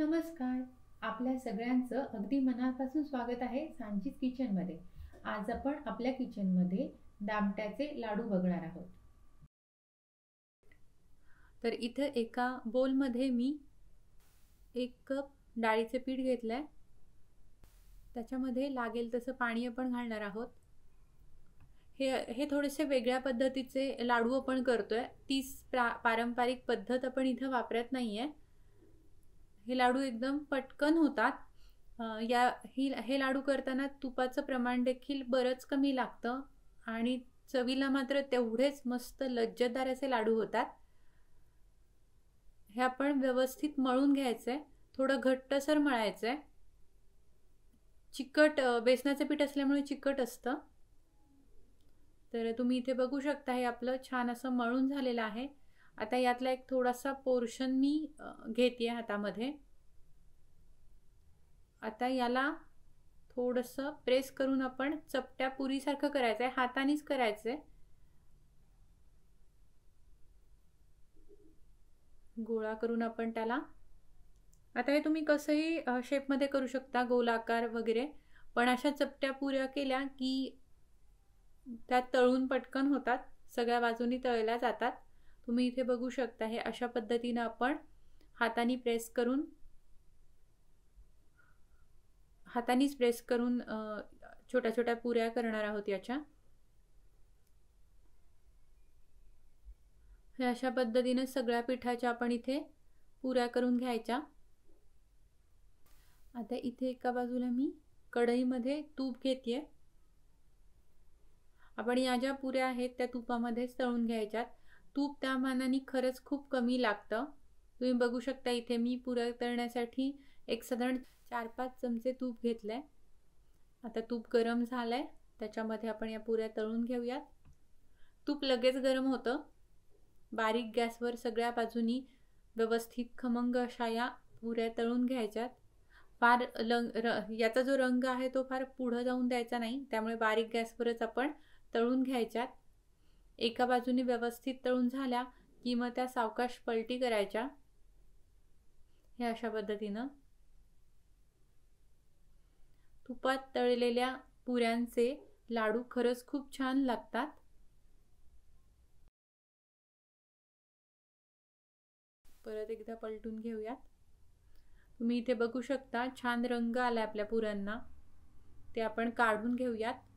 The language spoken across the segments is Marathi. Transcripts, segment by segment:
नमस्कार आपल्या सगळ्यांचं अगदी मनापासून स्वागत आहे सांजीत किचनमध्ये आज आपण आपल्या किचनमध्ये दामट्याचे लाडू बघणार आहोत तर इथं एका बोलमध्ये मी एक कप डाळीचे पीठ घेतलंय त्याच्यामध्ये लागेल तसं पाणी आपण घालणार आहोत हे हे थोडेसे वेगळ्या पद्धतीचे लाडू आपण करतोय तीच पारंपरिक पद्धत आपण इथं वापरत नाही हे लाडू एकदम पटकन होतात या ही हे लाडू करताना तुपाचं प्रमाण देखील बरंच कमी लागतं आणि चवीला मात्र तेवढेच मस्त लज्जतदार असे लाडू होतात हे आपण व्यवस्थित मळून घ्यायचं थोडं घट्टसर मळायचं चिकट बेसनाचं पीठ असल्यामुळे चिकट असतं तर तुम्ही इथे बघू शकता हे आपलं छान असं मळून झालेलं आहे आता यातला एक थोडासा पोर्शन मी घेते हातामध्ये आता याला थोडंसं प्रेस करून आपण चपट्या पुरीसारखं करायचं आहे हातानेच करायचं गोळा करून आपण त्याला आता हे तुम्ही कसंही शेपमध्ये करू शकता गोलाकार वगैरे पण अशा चपट्या पुऱ्या केल्या की त्या तळून पटकन होतात सगळ्या बाजूनी तळल्या जातात तुम्ही इथे बघू शकता हे अशा पद्धतीनं आपण हाताने प्रेस करून हातानेच प्रेस करून छोट्या छोट्या पुऱ्या करणार आहोत याच्या हे अशा पद्धतीने सगळ्या पिठाच्या आपण इथे पुऱ्या करून घ्यायच्या आता इथे एका बाजूला मी कढईमध्ये तूप घेते आपण या ज्या पुऱ्या आहेत त्या तुपामध्ये तळून घ्यायच्यात तूप त्या मानाने खरंच खूप कमी लागतं तुम्ही बघू शकता इथे मी पुरं तळण्यासाठी एक साधारण चार पाच चमचे तूप घेतलं आहे आता तूप गरम झालं आहे त्याच्यामध्ये आपण या पुऱ्या तळून घेऊयात तूप लगेच गरम होतं बारीक गॅसवर सगळ्या बाजूनी व्यवस्थित खमंग अशा या पुऱ्या तळून घ्यायच्यात फार लंग र याचा जो रंग आहे तो फार पुढं जाऊन द्यायचा नाही त्यामुळे बारीक गॅसवरच आपण तळून घ्यायच्यात एका बाजूने व्यवस्थित तळून झाल्या की मग त्या सावकाश पलटी करायच्या हे अशा पद्धतीनं तुपात तळलेल्या पुऱ्यांचे लाडू खरंच खूप छान लागतात परत एकदा पलटून घेऊयात तुम्ही इथे बघू शकता छान रंग आला आपल्या पुऱ्यांना ते आपण काढून घेऊयात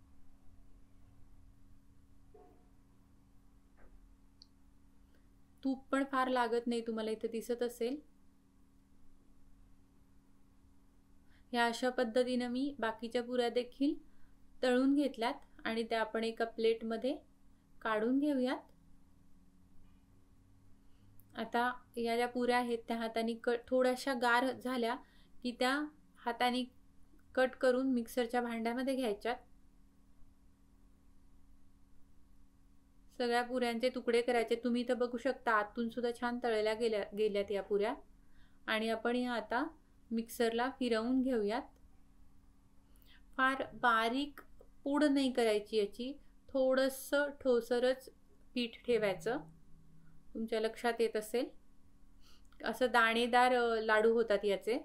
तूप पण फार लागत नाही तुम्हाला इथे दिसत असेल ह्या अशा पद्धतीनं मी बाकीच्या पुऱ्या देखील तळून घेतल्यात आणि त्या आपण एका प्लेटमध्ये काढून घेऊयात आता या ज्या पुऱ्या आहेत त्या हाताने कट थोड्याशा गार झाल्या की त्या हाताने कट करून मिक्सरच्या भांड्यामध्ये घ्यायच्यात सगळ्या पुऱ्यांचे तुकडे करायचे तुम्ही तर बघू शकता आतून सुद्धा छान तळल्या गेल्या गेल्यात या पुऱ्या आणि आपण या आता मिक्सरला फिरवून घेऊयात फार बारीक पूड नाही करायची याची थोडंसं ठोसरच पीठ ठेवायचं तुमच्या लक्षात येत असेल असं दाणेदार लाडू होतात याचे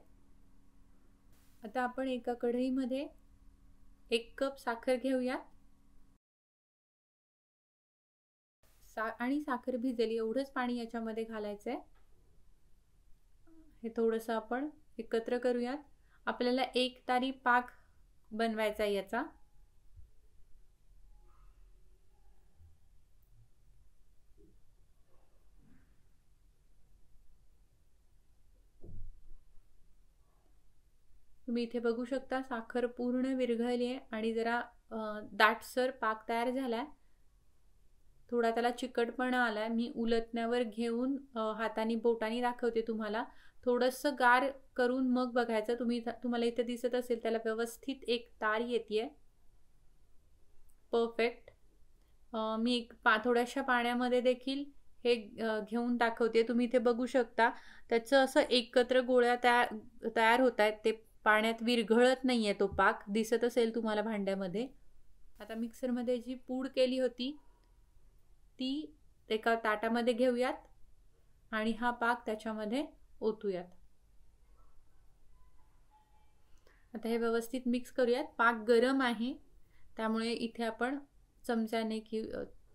आता आपण एका कढईमध्ये एक कप साखर घेऊयात आणि साखर भिजेल एवढंच पाणी याच्यामध्ये घालायचं आहे हे थोडंसं आपण एकत्र करूयात आपल्याला एक तारी पाक बनवायचा याचा तुम्ही इथे बघू शकता साखर पूर्ण विरघळली आहे आणि जरा दाटसर पाक तयार झाला आहे थोडा त्याला चिकटपणा आला आहे मी उलटण्यावर घेऊन हाताने बोटाने दाखवते तुम्हाला थोडंसं गार करून मग बघायचं तुम्ही तुम्हाला इथे दिसत असेल त्याला व्यवस्थित एक तार येते परफेक्ट मी एक पा थोड्याशा पाण्यामध्ये देखील हे घेऊन दाखवते तुम्ही इथे बघू शकता त्याचं असं एकत्र गोळ्या तया तयार होत आहेत ते पाण्यात विरघळत नाही आहे तो पाक दिसत असेल तुम्हाला भांड्यामध्ये आता मिक्सरमध्ये जी पूड केली होती ती एका ताटामध्ये घेऊयात आणि हा पाक त्याच्यामध्ये ओतूयात आता हे व्यवस्थित मिक्स करूयात पाक गरम आहे त्यामुळे इथे आपण चमच्याने कि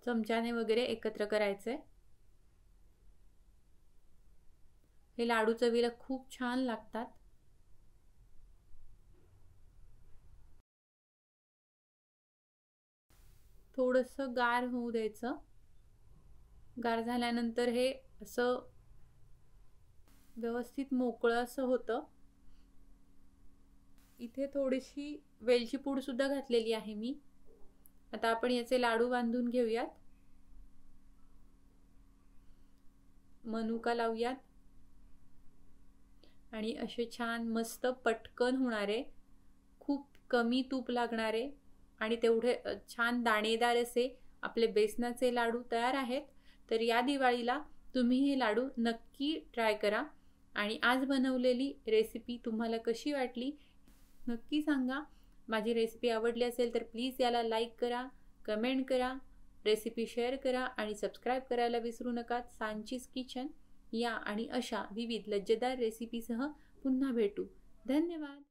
चमच्याने वगैरे एकत्र करायचे हे लाडू चवीला खूप छान लागतात थोडंसं गार होऊ द्यायचं गार झाल्यानंतर हे असं व्यवस्थित मोकळं असं होतं इथे थोडीशी वेलची पूड सुद्धा घातलेली आहे मी आता आपण याचे लाडू बांधून घेऊयात मनुका लावूयात आणि असे छान मस्त पटकन होणारे खूप कमी तूप लागणारे आणि तेवढे छान दाणेदार असे आपले बेसनाचे लाडू तयार आहेत तर या दिवाळीला तुम्ही हे लाडू नक्की ट्राय करा आणि आज बनवलेली रेसिपी तुम्हाला कशी वाटली नक्की सांगा माझी रेसिपी आवडली असेल तर प्लीज याला लाईक करा कमेंट करा रेसिपी शेअर करा आणि सबस्क्राईब करायला विसरू नका सांचीज किचन या आणि अशा विविध लज्जेदार रेसिपीसह पुन्हा भेटू धन्यवाद